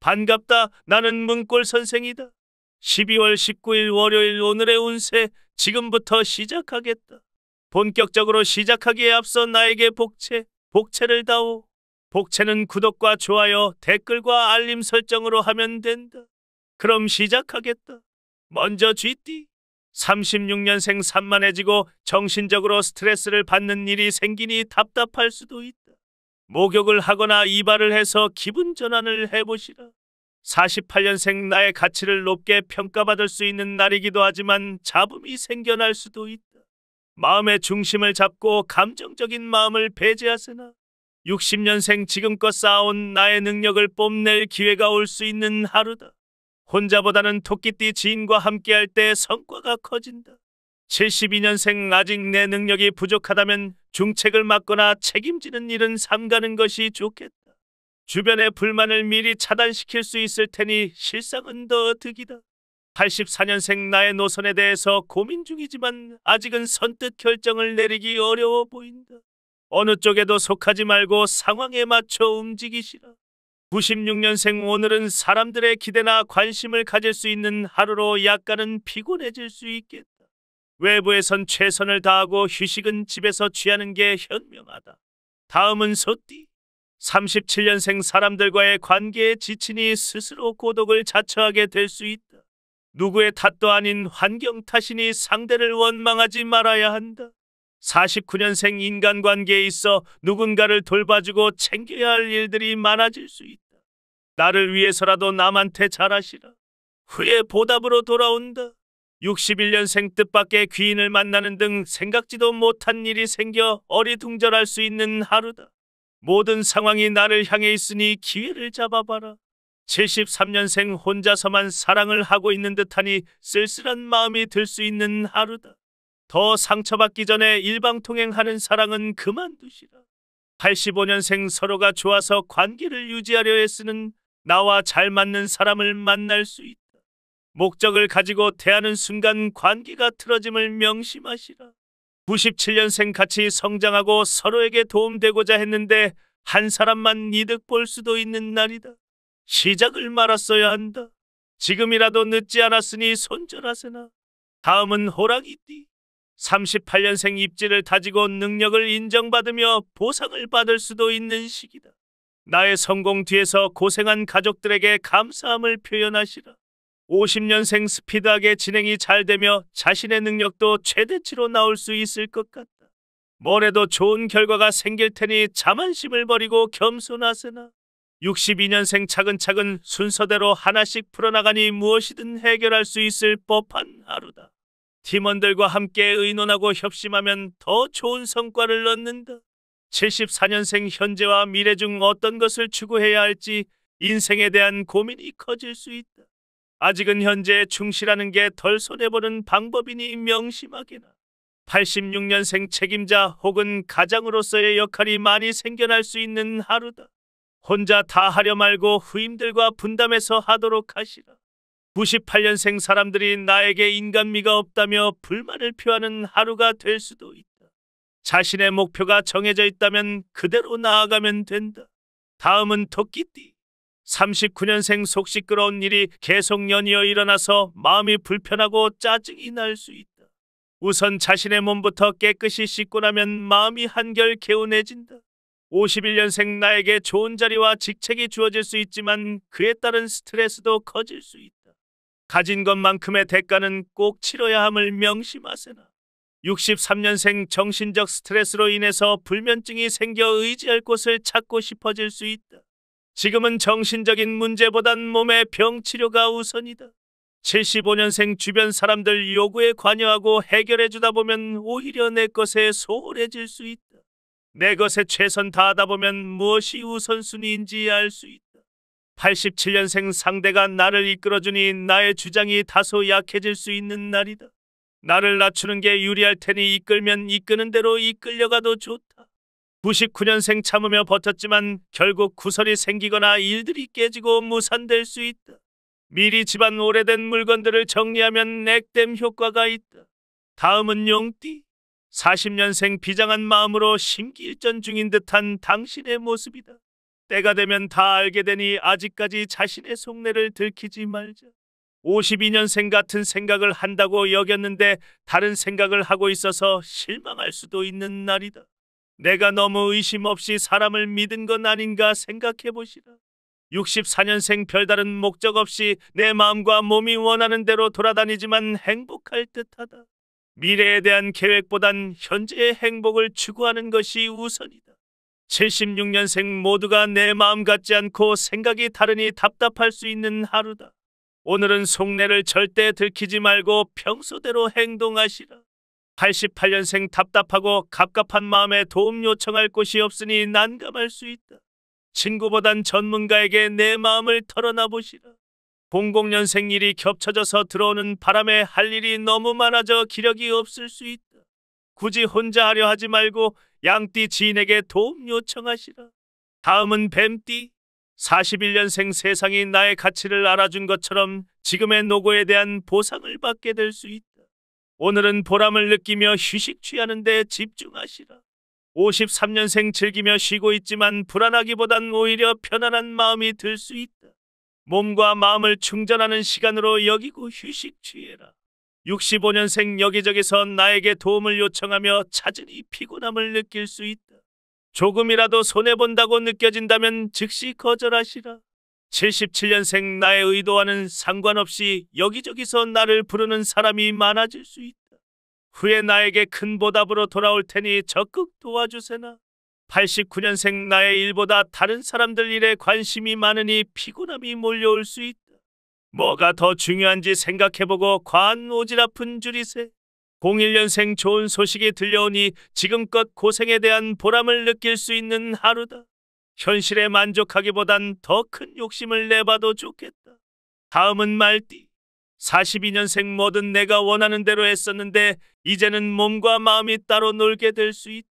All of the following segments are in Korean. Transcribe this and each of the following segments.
반갑다. 나는 문골 선생이다. 12월 19일 월요일 오늘의 운세 지금부터 시작하겠다. 본격적으로 시작하기에 앞서 나에게 복채, 복채를 다오. 복채는 구독과 좋아요, 댓글과 알림 설정으로 하면 된다. 그럼 시작하겠다. 먼저 쥐띠. 36년생 산만해지고 정신적으로 스트레스를 받는 일이 생기니 답답할 수도 있다. 목욕을 하거나 이발을 해서 기분 전환을 해보시라. 48년생 나의 가치를 높게 평가받을 수 있는 날이기도 하지만 잡음이 생겨날 수도 있다. 마음의 중심을 잡고 감정적인 마음을 배제하세나 60년생 지금껏 쌓아온 나의 능력을 뽐낼 기회가 올 수 있는 하루다. 혼자보다는 토끼띠 지인과 함께할 때 성과가 커진다. 72년생 아직 내 능력이 부족하다면 중책을 맡거나 책임지는 일은 삼가는 것이 좋겠다. 주변의 불만을 미리 차단시킬 수 있을 테니 실상은 더 득이다. 84년생 나의 노선에 대해서 고민 중이지만 아직은 선뜻 결정을 내리기 어려워 보인다. 어느 쪽에도 속하지 말고 상황에 맞춰 움직이시라. 96년생 오늘은 사람들의 기대나 관심을 가질 수 있는 하루로 약간은 피곤해질 수 있겠다. 외부에선 최선을 다하고 휴식은 집에서 취하는 게 현명하다. 다음은 소띠. 37년생 사람들과의 관계에 지치니 스스로 고독을 자처하게 될 수 있다. 누구의 탓도 아닌 환경 탓이니 상대를 원망하지 말아야 한다. 49년생 인간관계에 있어 누군가를 돌봐주고 챙겨야 할 일들이 많아질 수 있다. 나를 위해서라도 남한테 잘하시라. 후에 보답으로 돌아온다. 61년생 뜻밖의 귀인을 만나는 등 생각지도 못한 일이 생겨 어리둥절할 수 있는 하루다. 모든 상황이 나를 향해 있으니 기회를 잡아봐라. 73년생 혼자서만 사랑을 하고 있는 듯하니 쓸쓸한 마음이 들 수 있는 하루다. 더 상처받기 전에 일방통행하는 사랑은 그만두시라. 85년생 서로가 좋아서 관계를 유지하려 애쓰는 나와 잘 맞는 사람을 만날 수 있다. 목적을 가지고 대하는 순간 관계가 틀어짐을 명심하시라. 97년생 같이 성장하고 서로에게 도움되고자 했는데 한 사람만 이득 볼 수도 있는 날이다. 시작을 말았어야 한다. 지금이라도 늦지 않았으니 손절하세나. 다음은 호랑이띠. 38년생 입지를 다지고 능력을 인정받으며 보상을 받을 수도 있는 시기다. 나의 성공 뒤에서 고생한 가족들에게 감사함을 표현하시라. 50년생 스피드하게 진행이 잘 되며 자신의 능력도 최대치로 나올 수 있을 것 같다. 뭐래도 좋은 결과가 생길 테니 자만심을 버리고 겸손하세나. 62년생 차근차근 순서대로 하나씩 풀어나가니 무엇이든 해결할 수 있을 법한 하루다. 팀원들과 함께 의논하고 협심하면 더 좋은 성과를 얻는다. 74년생 현재와 미래 중 어떤 것을 추구해야 할지 인생에 대한 고민이 커질 수 있다. 아직은 현재에 충실하는 게 덜 손해보는 방법이니 명심하게나. 86년생 책임자 혹은 가장으로서의 역할이 많이 생겨날 수 있는 하루다. 혼자 다 하려 말고 후임들과 분담해서 하도록 하시라. 98년생 사람들이 나에게 인간미가 없다며 불만을 표하는 하루가 될 수도 있다. 자신의 목표가 정해져 있다면 그대로 나아가면 된다. 다음은 토끼띠. 39년생 속 시끄러운 일이 계속 연이어 일어나서 마음이 불편하고 짜증이 날 수 있다. 우선 자신의 몸부터 깨끗이 씻고 나면 마음이 한결 개운해진다. 51년생 나에게 좋은 자리와 직책이 주어질 수 있지만 그에 따른 스트레스도 커질 수 있다. 가진 것만큼의 대가는 꼭 치러야 함을 명심하세나. 63년생 정신적 스트레스로 인해서 불면증이 생겨 의지할 곳을 찾고 싶어질 수 있다. 지금은 정신적인 문제보단 몸의 병 치료가 우선이다. 75년생 주변 사람들 요구에 관여하고 해결해주다 보면 오히려 내 것에 소홀해질 수 있다. 내 것에 최선 다하다 보면 무엇이 우선순위인지 알 수 있다. 87년생 상대가 나를 이끌어주니 나의 주장이 다소 약해질 수 있는 날이다. 나를 낮추는 게 유리할 테니 이끌면 이끄는 대로 이끌려가도 좋다. 99년생 참으며 버텼지만 결국 구설이 생기거나 일들이 깨지고 무산될 수 있다. 미리 집안 오래된 물건들을 정리하면 액땜 효과가 있다. 다음은 용띠. 40년생 비장한 마음으로 심기일전 중인 듯한 당신의 모습이다. 때가 되면 다 알게 되니 아직까지 자신의 속내를 들키지 말자. 52년생 같은 생각을 한다고 여겼는데 다른 생각을 하고 있어서 실망할 수도 있는 날이다. 내가 너무 의심 없이 사람을 믿은 건 아닌가 생각해 보시라. 64년생 별다른 목적 없이 내 마음과 몸이 원하는 대로 돌아다니지만 행복할 듯하다. 미래에 대한 계획보단 현재의 행복을 추구하는 것이 우선이다. 76년생 모두가 내 마음 같지 않고 생각이 다르니 답답할 수 있는 하루다. 오늘은 속내를 절대 들키지 말고 평소대로 행동하시라. 88년생 답답하고 갑갑한 마음에 도움 요청할 곳이 없으니 난감할 수 있다. 친구보단 전문가에게 내 마음을 털어놔 보시라. 00년생 일이 겹쳐져서 들어오는 바람에 할 일이 너무 많아져 기력이 없을 수 있다. 굳이 혼자 하려 하지 말고 양띠 지인에게 도움 요청하시라. 다음은 뱀띠. 41년생 세상이 나의 가치를 알아준 것처럼 지금의 노고에 대한 보상을 받게 될 수 있다. 오늘은 보람을 느끼며 휴식 취하는 데 집중하시라. 53년생 즐기며 쉬고 있지만 불안하기보단 오히려 편안한 마음이 들 수 있다. 몸과 마음을 충전하는 시간으로 여기고 휴식 취해라. 65년생 여기저기서 나에게 도움을 요청하며 찾으니 피곤함을 느낄 수 있다. 조금이라도 손해본다고 느껴진다면 즉시 거절하시라. 77년생 나의 의도와는 상관없이 여기저기서 나를 부르는 사람이 많아질 수 있다. 후에 나에게 큰 보답으로 돌아올 테니 적극 도와주세나. 89년생 나의 일보다 다른 사람들 일에 관심이 많으니 피곤함이 몰려올 수 있다. 뭐가 더 중요한지 생각해보고 과한 오지랖픈 줄이세. 01년생 좋은 소식이 들려오니 지금껏 고생에 대한 보람을 느낄 수 있는 하루다. 현실에 만족하기보단 더 큰 욕심을 내봐도 좋겠다. 다음은 말띠. 42년생 뭐든 내가 원하는 대로 했었는데 이제는 몸과 마음이 따로 놀게 될 수 있다.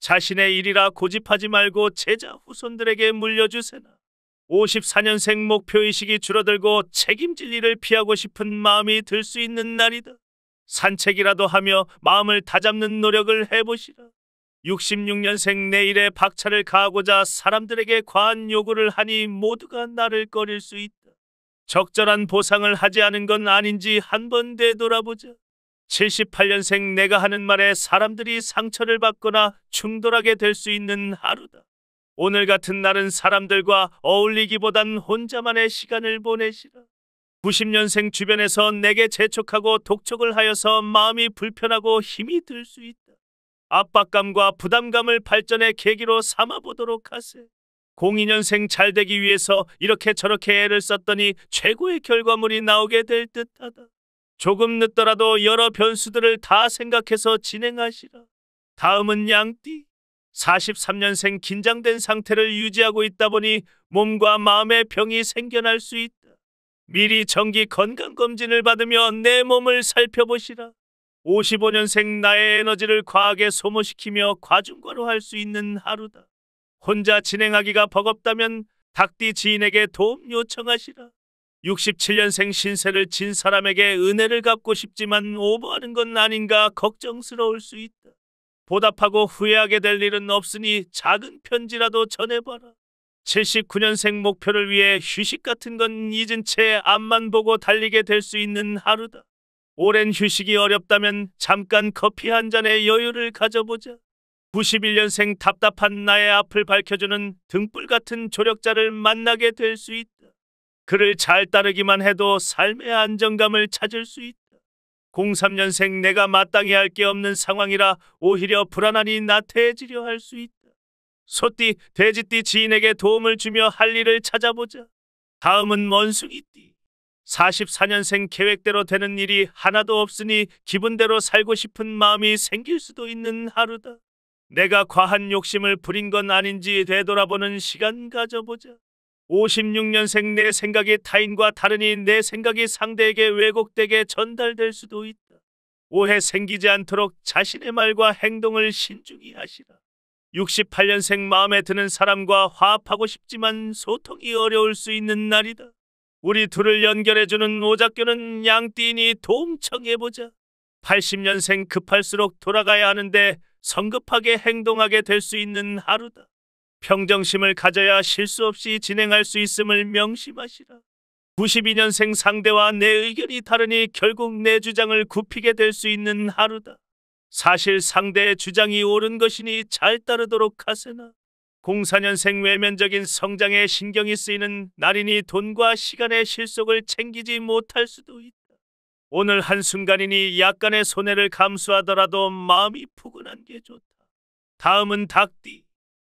자신의 일이라 고집하지 말고 제자 후손들에게 물려주세나. 54년생 목표의식이 줄어들고 책임질 일을 피하고 싶은 마음이 들 수 있는 날이다. 산책이라도 하며 마음을 다잡는 노력을 해보시라. 66년생 내일의 박차를 가하고자 사람들에게 과한 요구를 하니 모두가 나를 꺼릴 수 있다. 적절한 보상을 하지 않은 건 아닌지 한 번 되돌아보자. 78년생 내가 하는 말에 사람들이 상처를 받거나 충돌하게 될 수 있는 하루다. 오늘 같은 날은 사람들과 어울리기보단 혼자만의 시간을 보내시라. 90년생 주변에서 내게 재촉하고 독촉을 하여서 마음이 불편하고 힘이 들 수 있다. 압박감과 부담감을 발전의 계기로 삼아보도록 하세. 02년생 잘 되기 위해서 이렇게 저렇게 애를 썼더니 최고의 결과물이 나오게 될 듯하다. 조금 늦더라도 여러 변수들을 다 생각해서 진행하시라. 다음은 양띠. 43년생 긴장된 상태를 유지하고 있다 보니 몸과 마음의 병이 생겨날 수 있다. 미리 정기 건강검진을 받으며 내 몸을 살펴보시라. 55년생 나의 에너지를 과하게 소모시키며 과중과로 할 수 있는 하루다. 혼자 진행하기가 버겁다면 닭띠 지인에게 도움 요청하시라. 67년생 신세를 진 사람에게 은혜를 갚고 싶지만 오버하는 건 아닌가 걱정스러울 수 있다. 보답하고 후회하게 될 일은 없으니 작은 편지라도 전해봐라. 79년생 목표를 위해 휴식 같은 건 잊은 채 앞만 보고 달리게 될 수 있는 하루다. 오랜 휴식이 어렵다면 잠깐 커피 한 잔의 여유를 가져보자. 91년생 답답한 나의 앞을 밝혀주는 등불 같은 조력자를 만나게 될 수 있다. 그를 잘 따르기만 해도 삶의 안정감을 찾을 수 있다. 03년생 내가 마땅히 할 게 없는 상황이라 오히려 불안하니 나태해지려 할 수 있다. 소띠, 돼지띠 지인에게 도움을 주며 할 일을 찾아보자. 다음은 원숭이띠. 44년생 계획대로 되는 일이 하나도 없으니 기분대로 살고 싶은 마음이 생길 수도 있는 하루다. 내가 과한 욕심을 부린 건 아닌지 되돌아보는 시간 가져보자. 56년생 내 생각이 타인과 다르니 내 생각이 상대에게 왜곡되게 전달될 수도 있다. 오해 생기지 않도록 자신의 말과 행동을 신중히 하시라. 68년생 마음에 드는 사람과 화합하고 싶지만 소통이 어려울 수 있는 날이다. 우리 둘을 연결해주는 오작교는 양띠니 도움 청해보자. 80년생 급할수록 돌아가야 하는데 성급하게 행동하게 될 수 있는 하루다. 평정심을 가져야 실수 없이 진행할 수 있음을 명심하시라. 92년생 상대와 내 의견이 다르니 결국 내 주장을 굽히게 될 수 있는 하루다. 사실 상대의 주장이 옳은 것이니 잘 따르도록 하세나. 04년생 외면적인 성장에 신경이 쓰이는 날인이 돈과 시간의 실속을 챙기지 못할 수도 있다. 오늘 한순간이니 약간의 손해를 감수하더라도 마음이 푸근한 게 좋다. 다음은 닭띠.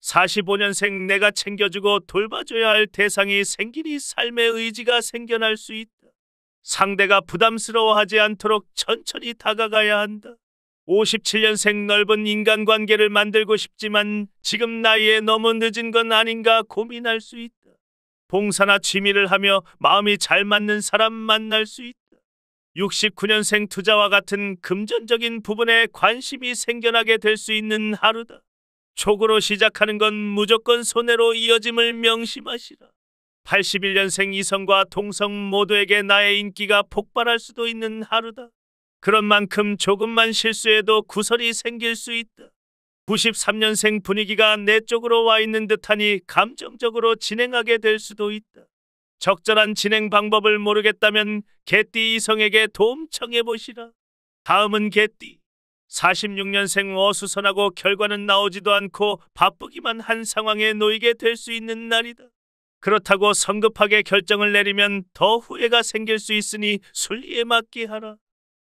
45년생 내가 챙겨주고 돌봐줘야 할 대상이 생기니 삶의 의지가 생겨날 수 있다. 상대가 부담스러워하지 않도록 천천히 다가가야 한다. 57년생 넓은 인간관계를 만들고 싶지만 지금 나이에 너무 늦은 건 아닌가 고민할 수 있다. 봉사나 취미를 하며 마음이 잘 맞는 사람 만날 수 있다. 69년생 투자와 같은 금전적인 부분에 관심이 생겨나게 될 수 있는 하루다. 촉으로 시작하는 건 무조건 손해로 이어짐을 명심하시라. 81년생 이성과 동성 모두에게 나의 인기가 폭발할 수도 있는 하루다. 그런 만큼 조금만 실수해도 구설이 생길 수 있다. 93년생 분위기가 내 쪽으로 와 있는 듯하니 감정적으로 진행하게 될 수도 있다. 적절한 진행 방법을 모르겠다면 개띠 이성에게 도움 청해보시라. 다음은 개띠. 46년생 어수선하고 결과는 나오지도 않고 바쁘기만 한 상황에 놓이게 될 수 있는 날이다. 그렇다고 성급하게 결정을 내리면 더 후회가 생길 수 있으니 순리에 맞게 하라.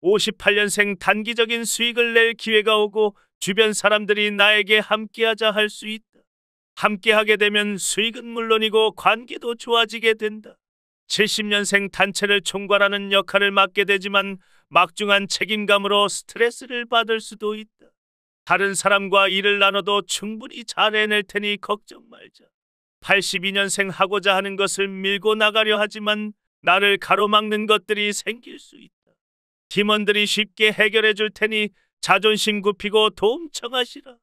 58년생 단기적인 수익을 낼 기회가 오고 주변 사람들이 나에게 함께하자 할 수 있다. 함께하게 되면 수익은 물론이고 관계도 좋아지게 된다. 70년생 단체를 총괄하는 역할을 맡게 되지만 막중한 책임감으로 스트레스를 받을 수도 있다. 다른 사람과 일을 나눠도 충분히 잘 해낼 테니 걱정 말자. 82년생 하고자 하는 것을 밀고 나가려 하지만 나를 가로막는 것들이 생길 수 있다. 팀원들이 쉽게 해결해 줄 테니 자존심 굽히고 도움 청하시라.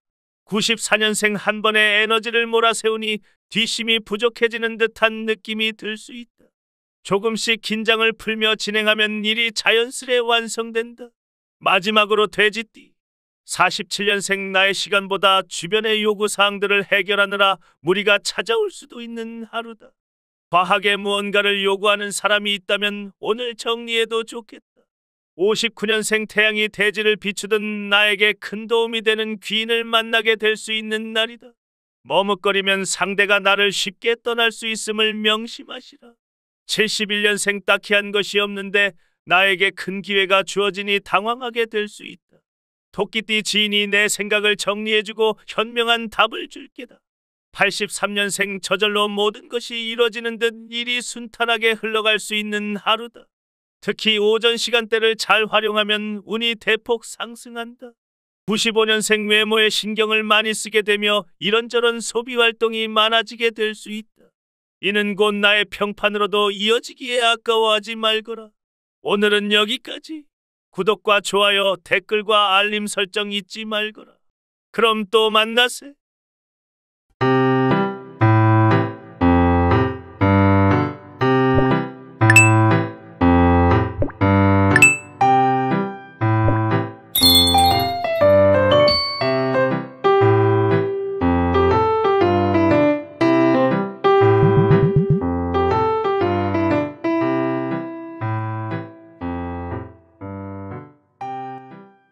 94년생 한 번에 에너지를 몰아세우니 뒷심이 부족해지는 듯한 느낌이 들 수 있다. 조금씩 긴장을 풀며 진행하면 일이 자연스레 완성된다. 마지막으로 돼지띠. 47년생 나의 시간보다 주변의 요구사항들을 해결하느라 무리가 찾아올 수도 있는 하루다. 과하게 무언가를 요구하는 사람이 있다면 오늘 정리해도 좋겠다. 59년생 태양이 대지를 비추던 나에게 큰 도움이 되는 귀인을 만나게 될 수 있는 날이다. 머뭇거리면 상대가 나를 쉽게 떠날 수 있음을 명심하시라. 71년생 딱히 한 것이 없는데 나에게 큰 기회가 주어지니 당황하게 될 수 있다. 토끼띠 지인이 내 생각을 정리해주고 현명한 답을 줄 게다. 83년생 저절로 모든 것이 이뤄지는 듯 일이 순탄하게 흘러갈 수 있는 하루다. 특히 오전 시간대를 잘 활용하면 운이 대폭 상승한다. 95년생 외모에 신경을 많이 쓰게 되며 이런저런 소비 활동이 많아지게 될 수 있다. 이는 곧 나의 평판으로도 이어지기에 아까워하지 말거라. 오늘은 여기까지. 구독과 좋아요, 댓글과 알림 설정 잊지 말거라. 그럼 또 만나세.